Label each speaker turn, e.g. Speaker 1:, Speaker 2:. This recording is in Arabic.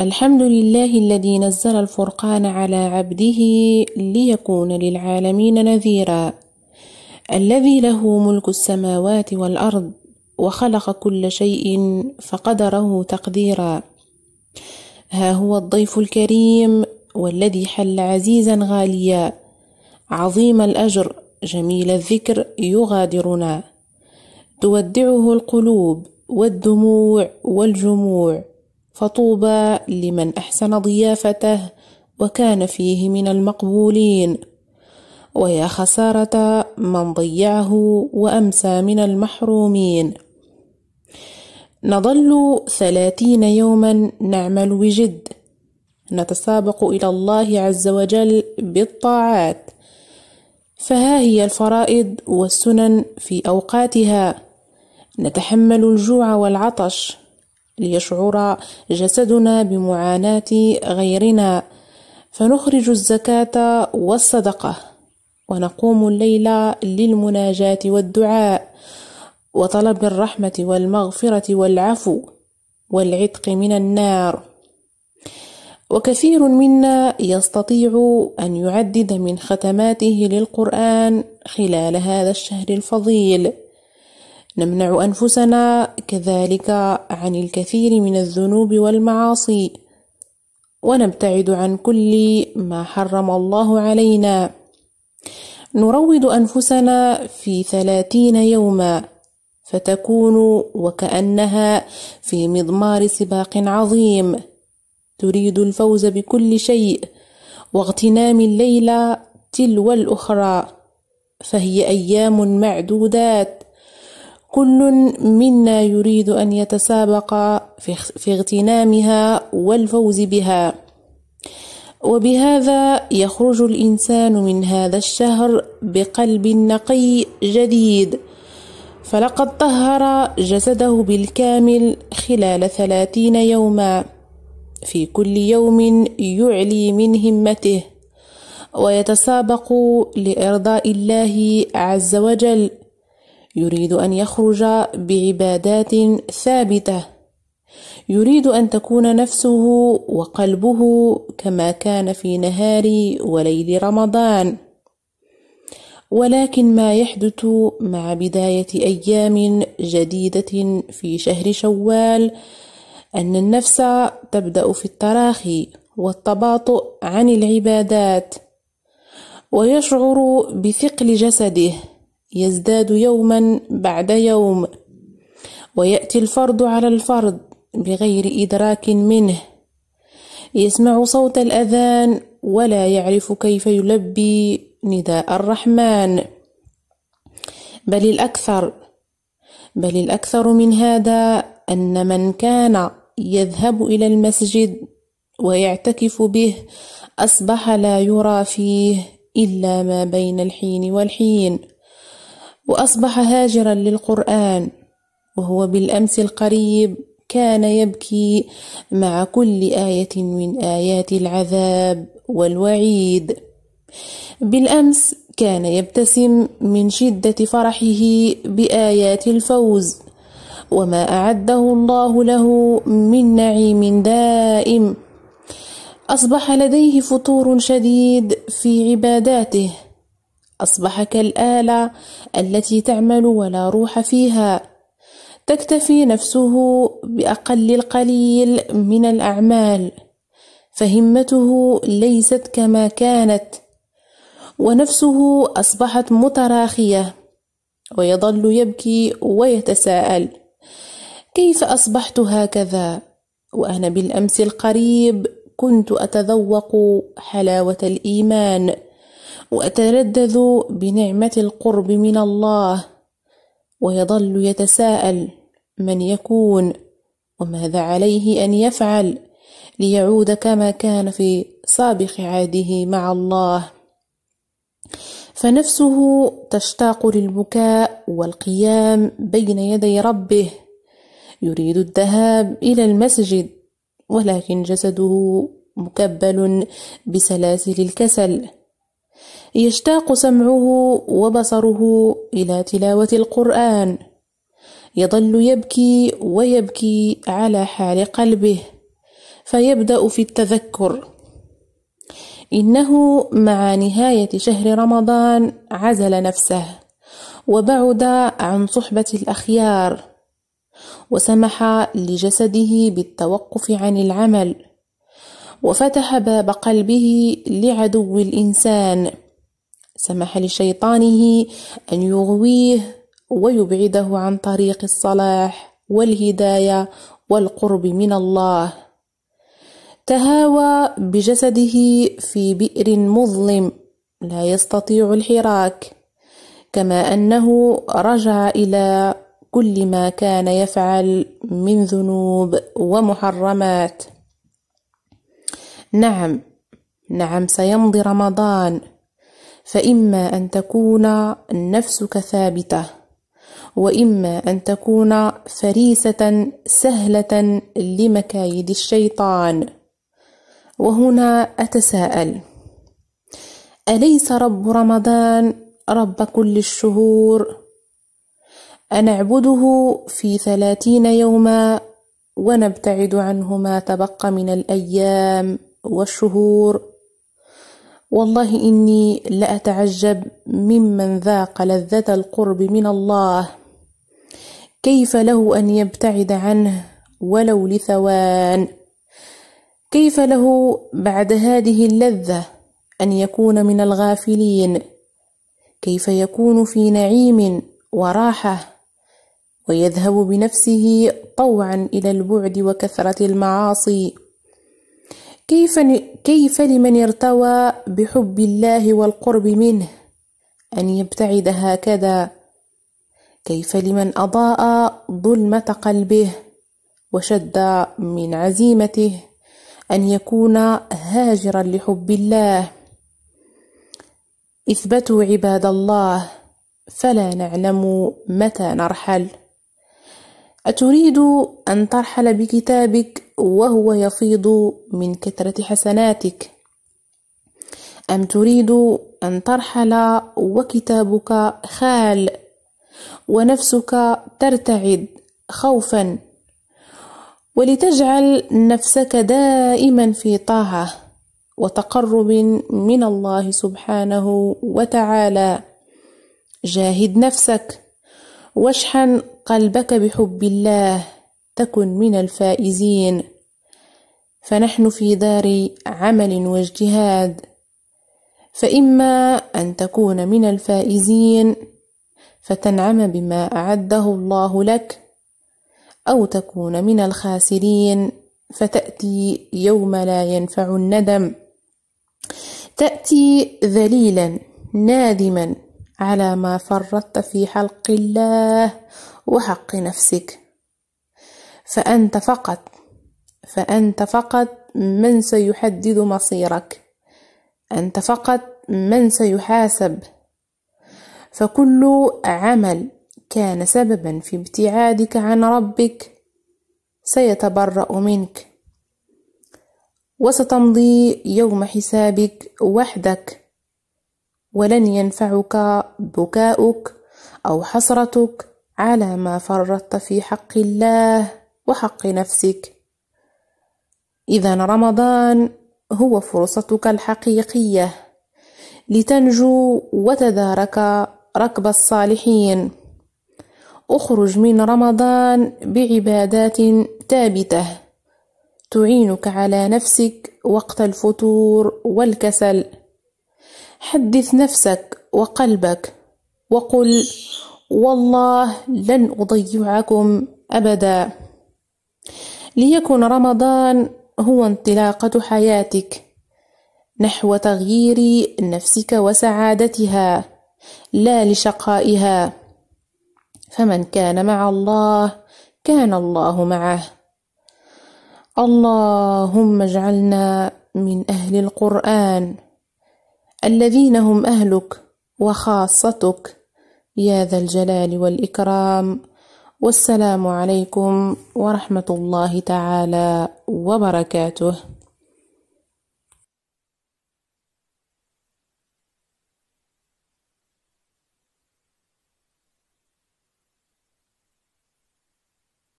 Speaker 1: الحمد لله الذي نزل الفرقان على عبده ليكون للعالمين نذيرا الذي له ملك السماوات والارض وخلق كل شيء فقدره تقديرا ها هو الضيف الكريم والذي حل عزيزا غاليا عظيم الاجر جميل الذكر يغادرنا تودعه القلوب والدموع والجموع فطوبى لمن أحسن ضيافته وكان فيه من المقبولين ويا خسارة من ضيعه وأمسى من المحرومين نظل ثلاثين يوما نعمل بجد نتسابق إلى الله عز وجل بالطاعات فها هي الفرائض والسنن في أوقاتها نتحمل الجوع والعطش ليشعر جسدنا بمعاناة غيرنا فنخرج الزكاة والصدقة ونقوم الليل للمناجاة والدعاء وطلب الرحمة والمغفرة والعفو والعتق من النار وكثير منا يستطيع أن يعدد من ختماته للقرآن خلال هذا الشهر الفضيل نمنع أنفسنا كذلك عن الكثير من الذنوب والمعاصي ونبتعد عن كل ما حرم الله علينا نروض أنفسنا في ثلاثين يوما فتكون وكأنها في مضمار سباق عظيم تريد الفوز بكل شيء واغتنام الليلة تلو الأخرى فهي أيام معدودات كل منا يريد أن يتسابق في اغتنامها والفوز بها وبهذا يخرج الإنسان من هذا الشهر بقلب نقي جديد فلقد طهر جسده بالكامل خلال ثلاثين يوما في كل يوم يعلي من همته ويتسابق لإرضاء الله عز وجل يريد أن يخرج بعبادات ثابتة يريد أن تكون نفسه وقلبه كما كان في نهار وليل رمضان ولكن ما يحدث مع بداية أيام جديدة في شهر شوال أن النفس تبدأ في التراخي والتباطؤ عن العبادات ويشعر بثقل جسده يزداد يوما بعد يوم وياتي الفرد على الفرد بغير ادراك منه يسمع صوت الاذان ولا يعرف كيف يلبي نداء الرحمن بل الاكثر بل الاكثر من هذا ان من كان يذهب الى المسجد ويعتكف به اصبح لا يرى فيه الا ما بين الحين والحين وأصبح هاجرا للقرآن وهو بالأمس القريب كان يبكي مع كل آية من آيات العذاب والوعيد بالأمس كان يبتسم من شدة فرحه بآيات الفوز وما أعده الله له من نعيم دائم أصبح لديه فطور شديد في عباداته أصبح كالآلة التي تعمل ولا روح فيها تكتفي نفسه بأقل القليل من الأعمال فهمته ليست كما كانت ونفسه أصبحت متراخية ويظل يبكي ويتساءل كيف أصبحت هكذا وأنا بالأمس القريب كنت أتذوق حلاوة الإيمان وأتلذذ بنعمة القرب من الله ويظل يتساءل من يكون وماذا عليه أن يفعل ليعود كما كان في سابق عهده مع الله فنفسه تشتاق للبكاء والقيام بين يدي ربه يريد الذهاب الى المسجد ولكن جسده مكبل بسلاسل الكسل يشتاق سمعه وبصره إلى تلاوة القرآن، يظل يبكي ويبكي على حال قلبه، فيبدأ في التذكر. إنه مع نهاية شهر رمضان عزل نفسه، وبعد عن صحبة الأخيار، وسمح لجسده بالتوقف عن العمل. وفتح باب قلبه لعدو الإنسان سمح لشيطانه أن يغويه ويبعده عن طريق الصلاح والهداية والقرب من الله تهاوى بجسده في بئر مظلم لا يستطيع الحراك كما أنه رجع إلى كل ما كان يفعل من ذنوب ومحرمات نعم نعم سيمضي رمضان فإما أن تكون نفسك ثابتة وإما أن تكون فريسة سهلة لمكايد الشيطان وهنا أتساءل أليس رب رمضان رب كل الشهور أنعبده في ثلاثين يوما ونبتعد عنه ما تبقى من الأيام والشهور والله إني لأتعجب ممن ذاق لذة القرب من الله كيف له أن يبتعد عنه ولو لثوان كيف له بعد هذه اللذة أن يكون من الغافلين كيف يكون في نعيم وراحة ويذهب بنفسه طوعا إلى البعد وكثرة المعاصي كيف, كيف لمن ارتوى بحب الله والقرب منه أن يبتعد هكذا كيف لمن أضاء ظلمة قلبه وشد من عزيمته أن يكون هاجرا لحب الله اثبتوا عباد الله فلا نعلم متى نرحل أتريد أن ترحل بكتابك وهو يفيض من كثرة حسناتك أم تريد أن ترحل وكتابك خال ونفسك ترتعد خوفا ولتجعل نفسك دائما في طاعة وتقرب من الله سبحانه وتعالى جاهد نفسك واشحن قلبك بحب الله تكن من الفائزين فنحن في دار عمل واجتهاد فإما أن تكون من الفائزين فتنعم بما أعده الله لك أو تكون من الخاسرين فتأتي يوم لا ينفع الندم تأتي ذليلا نادما على ما فرطت في حلق الله وحق نفسك فأنت فقط فأنت فقط من سيحدد مصيرك أنت فقط من سيحاسب فكل عمل كان سببا في ابتعادك عن ربك سيتبرأ منك وستمضي يوم حسابك وحدك ولن ينفعك بكاؤك أو حسرتك على ما فرطت في حق الله وحق نفسك إذا رمضان هو فرصتك الحقيقية لتنجو وتدارك ركب الصالحين اخرج من رمضان بعبادات ثابته تعينك على نفسك وقت الفتور والكسل حدث نفسك وقلبك وقل والله لن أضيعكم أبدا ليكن رمضان هو انطلاقة حياتك نحو تغيير نفسك وسعادتها لا لشقائها فمن كان مع الله كان الله معه اللهم اجعلنا من أهل القرآن الذين هم أهلك وخاصتك يا ذا الجلال والإكرام والسلام عليكم ورحمة الله تعالى وبركاته